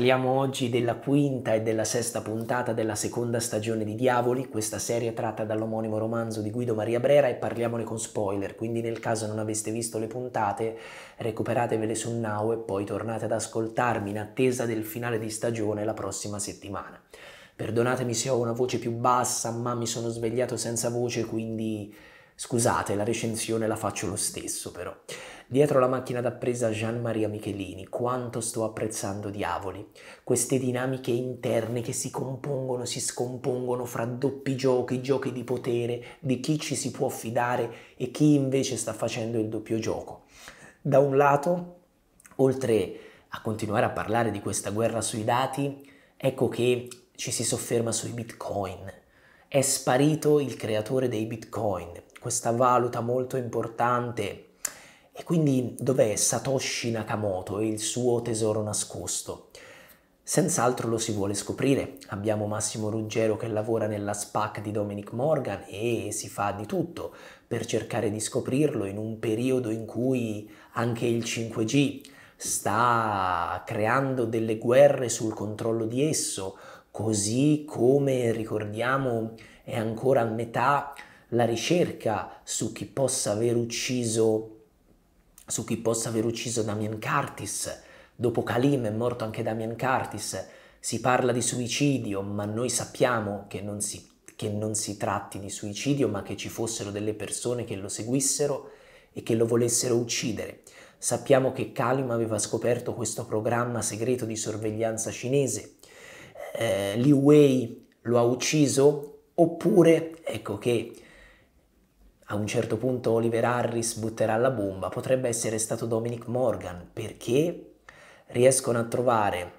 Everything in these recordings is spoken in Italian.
Parliamo oggi della quinta e della sesta puntata della seconda stagione di Diavoli, questa serie tratta dall'omonimo romanzo di Guido Maria Brera e parliamone con spoiler, quindi nel caso non aveste visto le puntate recuperatevele su Now e poi tornate ad ascoltarmi in attesa del finale di stagione la prossima settimana. Perdonatemi se ho una voce più bassa, ma mi sono svegliato senza voce, quindi Scusate, la recensione la faccio lo stesso però. Dietro la macchina d'appresa presa Gian-Maria Michelini, quanto sto apprezzando diavoli. Queste dinamiche interne che si compongono, si scompongono fra doppi giochi, giochi di potere, di chi ci si può fidare e chi invece sta facendo il doppio gioco. Da un lato, oltre a continuare a parlare di questa guerra sui dati, ecco che ci si sofferma sui bitcoin. È sparito il creatore dei bitcoin, questa valuta molto importante. E quindi dov'è Satoshi Nakamoto e il suo tesoro nascosto? Senz'altro lo si vuole scoprire. Abbiamo Massimo Ruggero che lavora nella SPAC di Dominic Morgan e si fa di tutto per cercare di scoprirlo in un periodo in cui anche il 5G sta creando delle guerre sul controllo di esso, così come ricordiamo è ancora a metà la ricerca su chi possa aver ucciso, su chi possa aver ucciso Damien Curtis. Dopo Kalim è morto anche Damien Curtis. Si parla di suicidio, ma noi sappiamo che non si che non si tratti di suicidio, ma che ci fossero delle persone che lo seguissero e che lo volessero uccidere. Sappiamo che Kalim aveva scoperto questo programma segreto di sorveglianza cinese. Eh, Liu Wei lo ha ucciso? Oppure, ecco che a un certo punto Oliver Harris butterà la bomba, potrebbe essere stato Dominic Morgan, perché riescono a trovare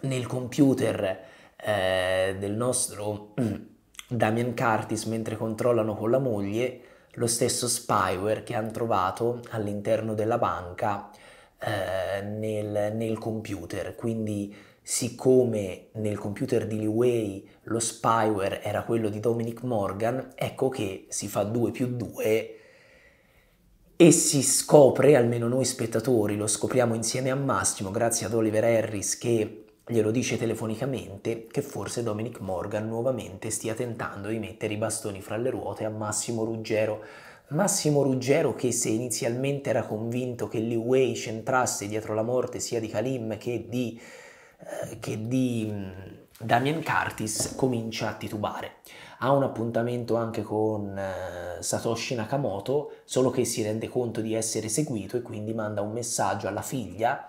nel computer eh, del nostro mm, Damian Curtis mentre controllano con la moglie lo stesso spyware che hanno trovato all'interno della banca eh, nel, nel computer, quindi siccome nel computer di Li Liwei lo spyware era quello di Dominic Morgan, ecco che si fa 2 più 2 e si scopre, almeno noi spettatori, lo scopriamo insieme a Massimo, grazie ad Oliver Harris che glielo dice telefonicamente, che forse Dominic Morgan nuovamente stia tentando di mettere i bastoni fra le ruote a Massimo Ruggero. Massimo Ruggero che se inizialmente era convinto che Liu Wei centrasse dietro la morte sia di Kalim che di eh, che di mm, Damien Curtis comincia a titubare. Ha un appuntamento anche con eh, Satoshi Nakamoto, solo che si rende conto di essere seguito e quindi manda un messaggio alla figlia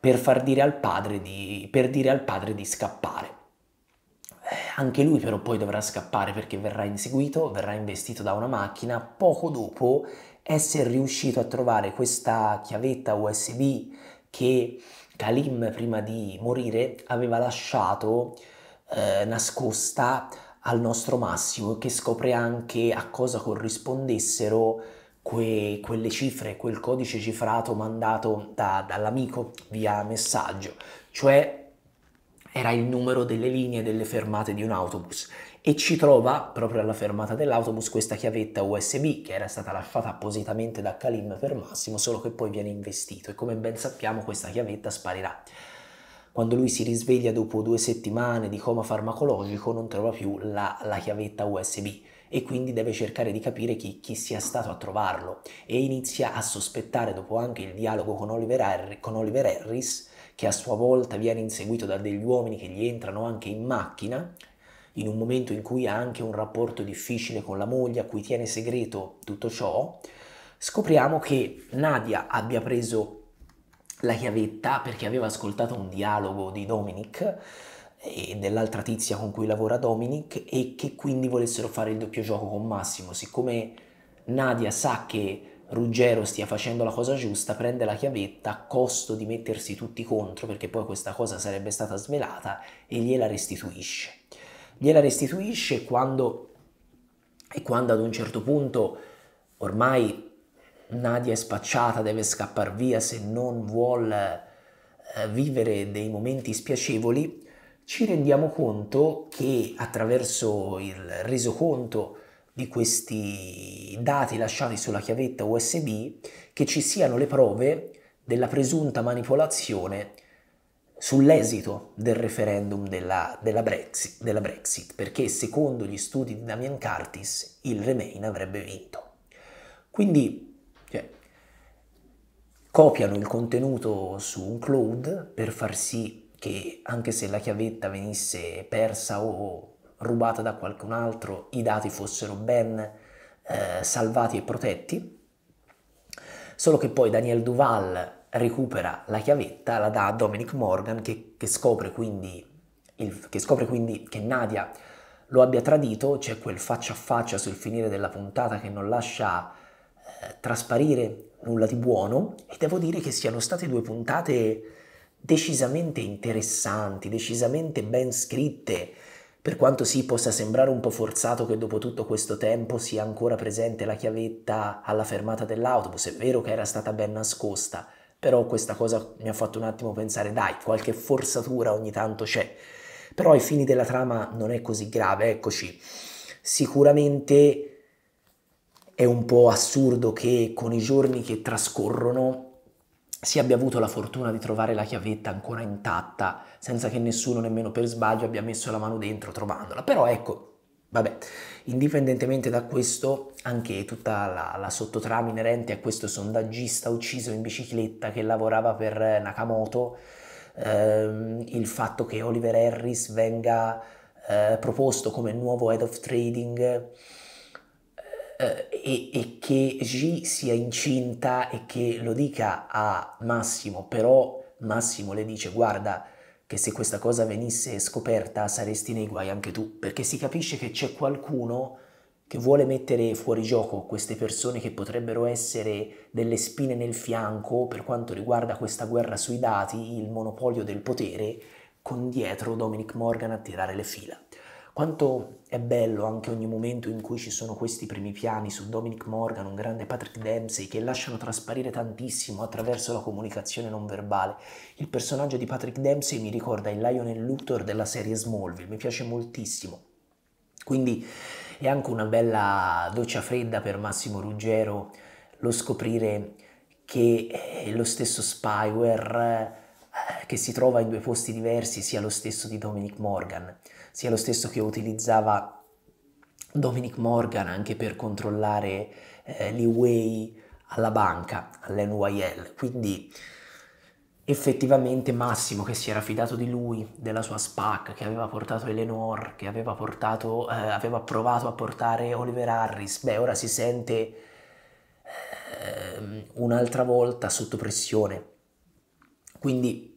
per, far dire al padre di, per dire al padre di scappare. Eh, anche lui però poi dovrà scappare perché verrà inseguito, verrà investito da una macchina. Poco dopo essere riuscito a trovare questa chiavetta USB che Kalim prima di morire aveva lasciato eh, nascosta al nostro Massimo che scopre anche a cosa corrispondessero que, quelle cifre, quel codice cifrato mandato da, dall'amico via messaggio, cioè era il numero delle linee delle fermate di un autobus e ci trova proprio alla fermata dell'autobus questa chiavetta USB che era stata lasciata appositamente da Kalim per Massimo, solo che poi viene investito e come ben sappiamo questa chiavetta sparirà. Quando lui si risveglia dopo due settimane di coma farmacologico non trova più la, la chiavetta USB e quindi deve cercare di capire chi, chi, sia stato a trovarlo e inizia a sospettare dopo anche il dialogo con Oliver, Harry, con Oliver Harris che a sua volta viene inseguito da degli uomini che gli entrano anche in macchina in un momento in cui ha anche un rapporto difficile con la moglie a cui tiene segreto tutto ciò, scopriamo che Nadia abbia preso la chiavetta perché aveva ascoltato un dialogo di Dominic eh, e dell'altra tizia con cui lavora Dominic e che quindi volessero fare il doppio gioco con Massimo. Siccome Nadia sa che Ruggero stia facendo la cosa giusta, prende la chiavetta a costo di mettersi tutti contro perché poi questa cosa sarebbe stata svelata e gliela restituisce gliela restituisce quando, e quando ad un certo punto ormai Nadia è spacciata, deve scappare via se non vuol eh, vivere dei momenti spiacevoli, ci rendiamo conto che attraverso il resoconto di questi dati lasciati sulla chiavetta USB che ci siano le prove della presunta manipolazione sull'esito del referendum della, della, Brexit, della, Brexit, perché secondo gli studi di Damian Curtis il Remain avrebbe vinto. Quindi cioè, copiano il contenuto su un cloud per far sì che anche se la chiavetta venisse persa o rubata da qualcun altro, i dati fossero ben eh, salvati e protetti. Solo che poi Daniel Duval recupera la chiavetta, la dà a Dominic Morgan che, che, scopre, quindi il, che scopre quindi che Nadia lo abbia tradito, c'è quel faccia a faccia sul finire della puntata che non lascia eh, trasparire nulla di buono e devo dire che siano state due puntate decisamente interessanti, decisamente ben scritte, per quanto sì possa sembrare un po' forzato che dopo tutto questo tempo sia ancora presente la chiavetta alla fermata dell'autobus, è vero che era stata ben nascosta, però questa cosa mi ha fatto un attimo pensare, dai, qualche forzatura ogni tanto c'è. Però ai fini della trama non è così grave, eccoci. Sicuramente è un po' assurdo che con i giorni che trascorrono si abbia avuto la fortuna di trovare la chiavetta ancora intatta, senza che nessuno nemmeno per sbaglio abbia messo la mano dentro trovandola. Però ecco, Vabbè, indipendentemente da questo, anche tutta la, la, sottotrama inerente a questo sondaggista ucciso in bicicletta che lavorava per eh, Nakamoto, ehm, il fatto che Oliver Harris venga eh, proposto come nuovo head of trading eh, e, e, che G sia incinta e che lo dica a Massimo, però Massimo le dice guarda, che se questa cosa venisse scoperta saresti nei guai anche tu, perché si capisce che c'è qualcuno che vuole mettere fuori gioco queste persone che potrebbero essere delle spine nel fianco per quanto riguarda questa guerra sui dati, il monopolio del potere, con dietro Dominic Morgan a tirare le fila. Quanto è bello anche ogni momento in cui ci sono questi primi piani su Dominic Morgan, un grande Patrick Dempsey, che lasciano trasparire tantissimo attraverso la comunicazione non verbale. Il personaggio di Patrick Dempsey mi ricorda il Lionel Luthor della serie Smallville, mi piace moltissimo. Quindi è anche una bella doccia fredda per Massimo Ruggero lo scoprire che eh, lo stesso spyware eh, che si trova in due posti diversi sia lo stesso di Dominic Morgan sia lo stesso che utilizzava Dominic Morgan anche per controllare eh, le alla banca, all'NYL. Quindi effettivamente Massimo che si era fidato di lui, della sua SPAC, che aveva portato Eleanor, che aveva, portato, eh, aveva provato a portare Oliver Harris, beh ora si sente eh, un'altra volta sotto pressione. Quindi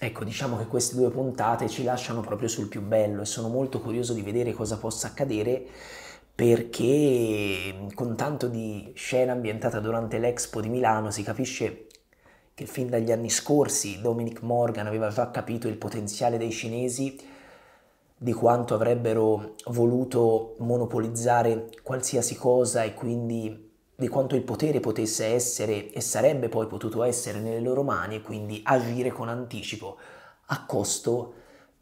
Ecco, diciamo che queste due puntate ci lasciano proprio sul più bello e sono molto curioso di vedere cosa possa accadere perché con tanto di scena ambientata durante l'Expo di Milano si capisce che fin dagli anni scorsi Dominic Morgan aveva già capito il potenziale dei cinesi di quanto avrebbero voluto monopolizzare qualsiasi cosa e quindi di quanto il potere potesse essere e sarebbe poi potuto essere nelle loro mani e quindi agire con anticipo, a costo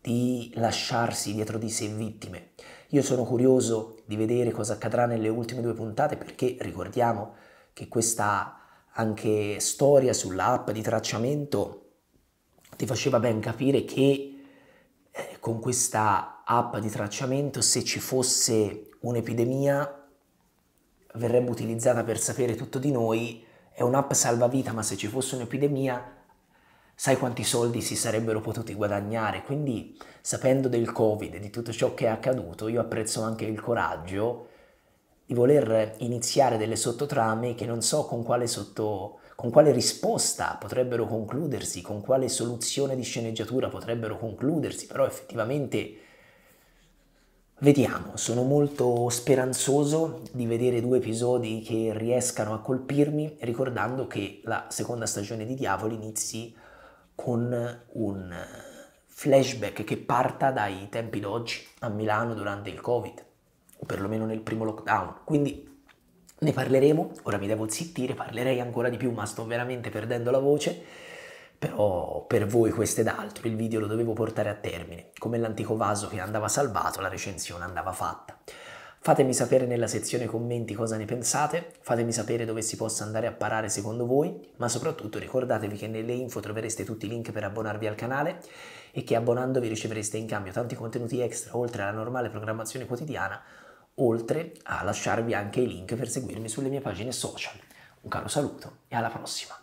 di lasciarsi dietro di sé vittime. Io sono curioso di vedere cosa accadrà nelle ultime due puntate perché ricordiamo che questa anche storia sull'app di tracciamento ti faceva ben capire che eh, con questa app di tracciamento se ci fosse un'epidemia verrebbe utilizzata per sapere tutto di noi, è un'app salvavita, ma se ci fosse un'epidemia, sai quanti soldi si sarebbero potuti guadagnare. Quindi, sapendo del Covid e di tutto ciò che è accaduto, io apprezzo anche il coraggio di voler iniziare delle sottotrame che non so con quale, sotto, con quale risposta potrebbero concludersi, con quale soluzione di sceneggiatura potrebbero concludersi, però effettivamente Vediamo, sono molto speranzoso di vedere due episodi che riescano a colpirmi, ricordando che la seconda stagione di Diavolo inizi con un flashback che parta dai tempi d'oggi a Milano durante il Covid, o perlomeno nel primo lockdown. Quindi ne parleremo, ora mi devo zittire, parlerei ancora di più, ma sto veramente perdendo la voce però per voi questo ed altro il video lo dovevo portare a termine, come l'antico vaso che andava salvato la recensione andava fatta. Fatemi sapere nella sezione commenti cosa ne pensate, fatemi sapere dove si possa andare a parare secondo voi, ma soprattutto ricordatevi che nelle info trovereste tutti i link per abbonarvi al canale e che abbonandovi ricevereste in cambio tanti contenuti extra oltre alla normale programmazione quotidiana, oltre a lasciarvi anche i link per seguirmi sulle mie pagine social. Un caro saluto e alla prossima!